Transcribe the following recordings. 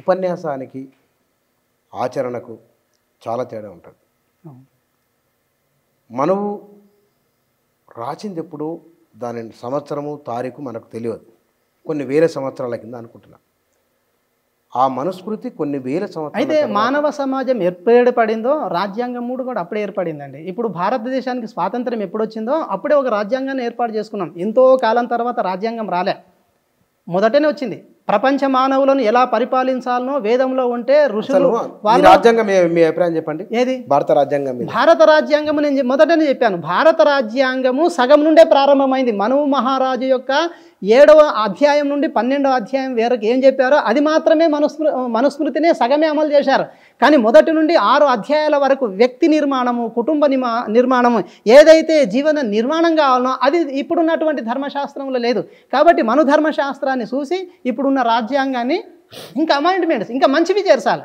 ఉపన్యాసానికి ఆచరణకు చాలా తేడా ఉంటుంది మనము రాసింది ఎప్పుడు దాని సంవత్సరము తారీఖు మనకు తెలియదు కొన్ని వేల సంవత్సరాల కింద అనుకుంటున్నాం ఆ మనుస్మృతి కొన్ని వేల సంవత్సరాలు అయితే మానవ సమాజం ఏర్పడిందో రాజ్యాంగం మూడు కూడా అప్పుడే ఏర్పడిందండి ఇప్పుడు భారతదేశానికి స్వాతంత్రం ఎప్పుడు వచ్చిందో అప్పుడే ఒక రాజ్యాంగాన్ని ఏర్పాటు చేసుకున్నాం ఎంతో కాలం తర్వాత రాజ్యాంగం రాలే మొదటనే వచ్చింది ప్రపంచ మానవులను ఎలా పరిపాలించాలనో వేదంలో ఉంటే ఋషులు రాజ్యాంగం మీ అభిప్రాయం చెప్పండి ఏది భారత రాజ్యాంగం భారత రాజ్యాంగం నేను మొదటనే చెప్పాను భారత రాజ్యాంగము సగం నుండే ప్రారంభమైంది మనవు మహారాజు యొక్క ఏడవ అధ్యాయం నుండి పన్నెండవ అధ్యాయం వేరకు ఏం చెప్పారో అది మాత్రమే మనుస్మృ మనుస్మృతినే సగమే అమలు చేశారు కానీ మొదటి నుండి ఆరు అధ్యాయాల వరకు వ్యక్తి నిర్మాణము కుటుంబ నిర్మాణము ఏదైతే జీవన నిర్మాణం కావాలనో అది ఇప్పుడున్నటువంటి ధర్మశాస్త్రంలో లేదు కాబట్టి మను ధర్మశాస్త్రాన్ని చూసి ఇప్పుడు ఉన్న రాజ్యాంగాన్ని ఇంకా అమైండ్మెంట్స్ ఇంకా మంచివి చేర్చాలి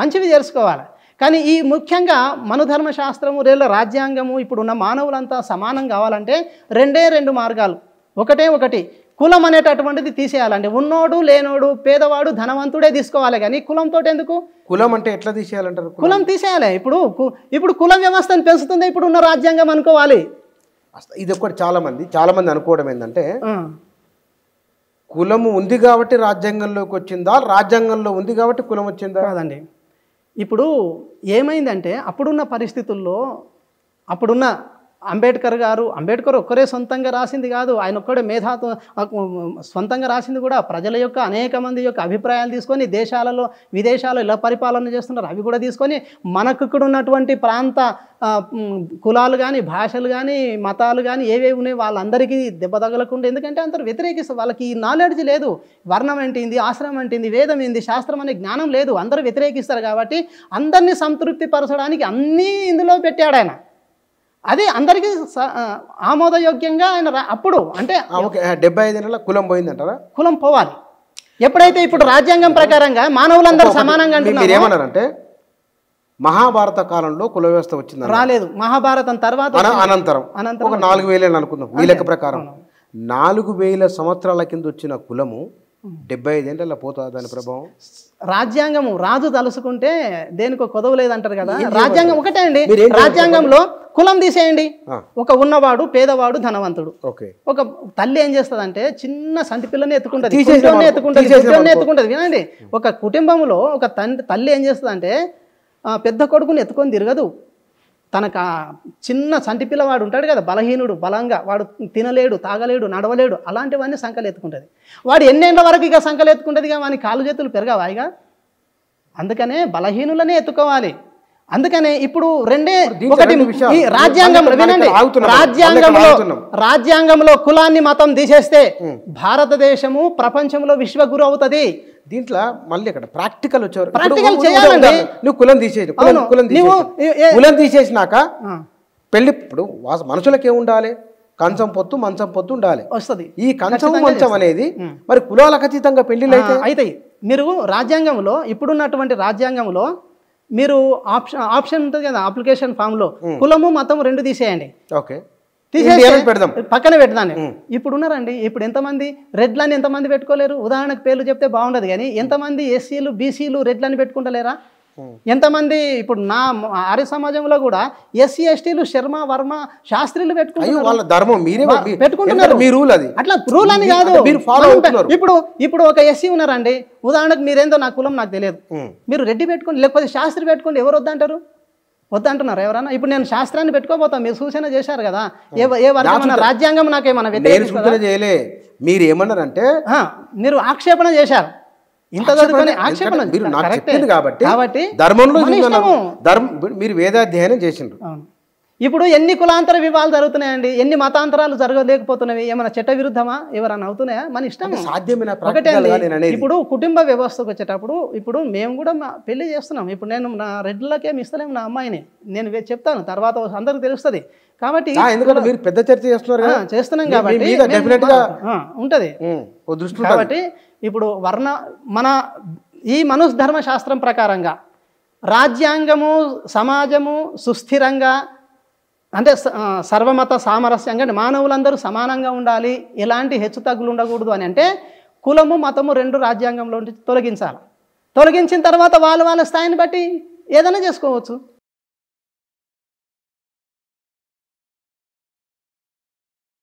మంచివి చేర్చుకోవాలి కానీ ఈ ముఖ్యంగా మనుధర్మశాస్త్రము రేళ్ళ రాజ్యాంగము ఇప్పుడున్న మానవులంతా సమానం కావాలంటే రెండే రెండు మార్గాలు ఒకటే ఒకటి కులం అనేటటువంటిది తీసేయాలండి ఉన్నోడు లేనోడు పేదవాడు ధనవంతుడే తీసుకోవాలి కానీ కులంతో ఎందుకు కులం అంటే ఎట్లా తీసేయాలంటారు కులం తీసేయాలి ఇప్పుడు ఇప్పుడు కుల వ్యవస్థను పెంచుతుంది ఇప్పుడు ఉన్న రాజ్యాంగం అనుకోవాలి ఇది ఒకటి చాలా మంది చాలా మంది అనుకోవడం ఏంటంటే కులము ఉంది కాబట్టి రాజ్యాంగంలోకి వచ్చిందా రాజ్యాంగంలో ఉంది కాబట్టి కులం వచ్చిందా కాదండి ఇప్పుడు ఏమైందంటే అప్పుడున్న పరిస్థితుల్లో అప్పుడున్న అంబేద్కర్ గారు అంబేద్కర్ ఒక్కరే సొంతంగా రాసింది కాదు ఆయన ఒక్కడే మేధాతో సొంతంగా రాసింది కూడా ప్రజల యొక్క అనేక మంది యొక్క అభిప్రాయాలు తీసుకొని దేశాలలో విదేశాల్లో ఇలా పరిపాలన చేస్తున్నారు అవి కూడా తీసుకొని మనకు ఇక్కడ ఉన్నటువంటి ప్రాంత కులాలు కానీ భాషలు కానీ మతాలు కానీ ఏవేవి ఉన్నాయి వాళ్ళందరికీ దెబ్బ తగలకుండా ఎందుకంటే అందరు వ్యతిరేకిస్తారు వాళ్ళకి ఈ నాలెడ్జ్ లేదు వర్ణం ఏంటింది ఆశ్రమం ఏంటింది వేదం ఏంది శాస్త్రం అనే జ్ఞానం లేదు అందరూ వ్యతిరేకిస్తారు కాబట్టి అందరినీ సంతృప్తి పరచడానికి అన్నీ ఇందులో పెట్టాడు ఆయన అది అందరికీ ఆమోదయోగ్యంగా ఆయన అప్పుడు అంటే డెబ్బై ఐదు కులం పోయిందంటారా కులం పోవాలి ఎప్పుడైతే ఇప్పుడు రాజ్యాంగం ప్రకారంగా మానవులందరూ సమానంగా అంటున్నారు ఏమన్నారంటే మహాభారత కాలంలో కుల వ్యవస్థ వచ్చింది రాలేదు మహాభారతం తర్వాత అనంతరం అనంతరం ఒక నాలుగు వేలు అనుకుందాం మీ లెక్క ప్రకారం నాలుగు వేల సంవత్సరాల కింద వచ్చిన కులము డెబ్బై ఐదేళ్ళ పోతా దాని ప్రభావం రాజ్యాంగము రాజు తలుసుకుంటే దేనికో కొదవలేదు అంటారు కదా రాజ్యాంగం ఒకటే అండి రాజ్యాంగంలో కులం తీసేయండి ఒక ఉన్నవాడు పేదవాడు ధనవంతుడు ఒక తల్లి ఏం చేస్తుంది అంటే చిన్న సంటి పిల్లని ఎత్తుకుంటుంది ఎత్తుకుంటుంది ఎత్తుకుంటుంది వినండి ఒక కుటుంబంలో ఒక తండ్రి తల్లి ఏం చేస్తుందంటే పెద్ద కొడుకుని ఎత్తుకొని తిరగదు తనకు చిన్న సంటి పిల్లవాడు ఉంటాడు కదా బలహీనుడు బలంగా వాడు తినలేడు తాగలేడు నడవలేడు అలాంటివన్నీ సంకలు ఎత్తుకుంటుంది వాడు ఎన్నేళ్ళ వరకు ఇక సంకలు ఎత్తుకుంటుంది ఇక వాని కాలు చేతులు పెరగవాయిగా అందుకనే బలహీనులనే ఎత్తుకోవాలి అందుకనే ఇప్పుడు రెండే ఒకటి ఈ రాజ్యాంగం వినండి రాజ్యాంగంలో రాజ్యాంగంలో కులాన్ని మతం తీసేస్తే భారతదేశము ప్రపంచంలో విశ్వగురు అవుతుంది దీంట్లో మళ్ళీ ఇక్కడ ప్రాక్టికల్ వచ్చారు ప్రాక్టికల్ చేయాలండి నువ్వు కులం తీసేసి కులం తీసేసినాక పెళ్లి ఇప్పుడు మనుషులకు ఏముండాలి కంచం పొత్తు మంచం పొత్తు ఉండాలి వస్తుంది ఈ కంచం మంచం అనేది మరి కులాలకు అతీతంగా పెళ్లి అయితే అయితే మీరు రాజ్యాంగంలో ఇప్పుడున్నటువంటి రాజ్యాంగంలో మీరు ఆప్షన్ ఆప్షన్ ఉంటుంది కదా అప్లికేషన్ ఫామ్ లో కులము మతం రెండు తీసేయండి ఓకే పక్కన పెడదాన్ని ఇప్పుడు ఉన్నారండి ఇప్పుడు ఎంతమంది రెడ్లని ఎంతమంది పెట్టుకోలేరు ఉదాహరణకు పేర్లు చెప్తే బాగుండదు కానీ ఎంతమంది ఎస్సీలు బీసీలు రెడ్లని పెట్టుకుంటలేరా ఎంతమంది ఇప్పుడు నా ఆర్య సమాజంలో కూడా ఎస్సీ ఎస్టీలు శర్మ వర్మ శాస్త్రీలు పెట్టుకుంటున్నారు వాళ్ళ ధర్మం మీరే పెట్టుకుంటున్నారు మీ రూల్ అది అట్లా రూల్ అని కాదు మీరు ఫాలో అవుతున్నారు ఇప్పుడు ఇప్పుడు ఒక ఎస్సీ ఉన్నారండి ఉదాహరణకు మీరేందో నా కులం నాకు తెలియదు మీరు రెడ్డి పెట్టుకోండి లేకపోతే శాస్త్రి పెట్టుకోండి ఎవరు వద్దంటారు వద్దంటున్నారు ఎవరన్నా ఇప్పుడు నేను శాస్త్రాన్ని పెట్టుకోబోతాం మీరు సూచన చేశారు కదా ఏ ఏ వర్గం రాజ్యాంగం నాకేమన్నా వ్యతిరేకించలే మీరు ఏమన్నారంటే మీరు ఆక్షేపణ చేశారు ఇంత మీరు నాకు చెప్పింది కాబట్టి ధర్మంలో ధర్మం మీరు వేదాధ్యయనం చేసిండ్రు ఇప్పుడు ఎన్ని కులాంతర వివాహాలు జరుగుతున్నాయండి ఎన్ని మతాంతరాలు జరగలేకపోతున్నవి ఏమైనా చట్ట విరుద్ధమా ఎవరైనా అవుతున్నాయా మన ఇష్టం సాధ్యమైన ఒకటే ఇప్పుడు కుటుంబ వ్యవస్థకు వచ్చేటప్పుడు ఇప్పుడు మేము కూడా పెళ్లి చేస్తున్నాం ఇప్పుడు నేను నా రెడ్లకేమి ఇస్తలేము నా అమ్మాయిని నేను చెప్తాను తర్వాత అందరికి తెలుస్తుంది కాబట్టి ఎందుకంటే మీరు పెద్ద చర్చ చేస్తున్నారు చేస్తున్నాం కాబట్టి ఉంటది కాబట్టి ఇప్పుడు వర్ణ మన ఈ శాస్త్రం ప్రకారంగా రాజ్యాంగము సమాజము సుస్థిరంగా అంటే సర్వమత సామరస్యంగా మానవులందరూ సమానంగా ఉండాలి ఎలాంటి హెచ్చుతగ్గులు ఉండకూడదు అని అంటే కులము మతము రెండు రాజ్యాంగంలో తొలగించాలి తొలగించిన తర్వాత వాళ్ళు వాళ్ళ స్థాయిని బట్టి ఏదైనా చేసుకోవచ్చు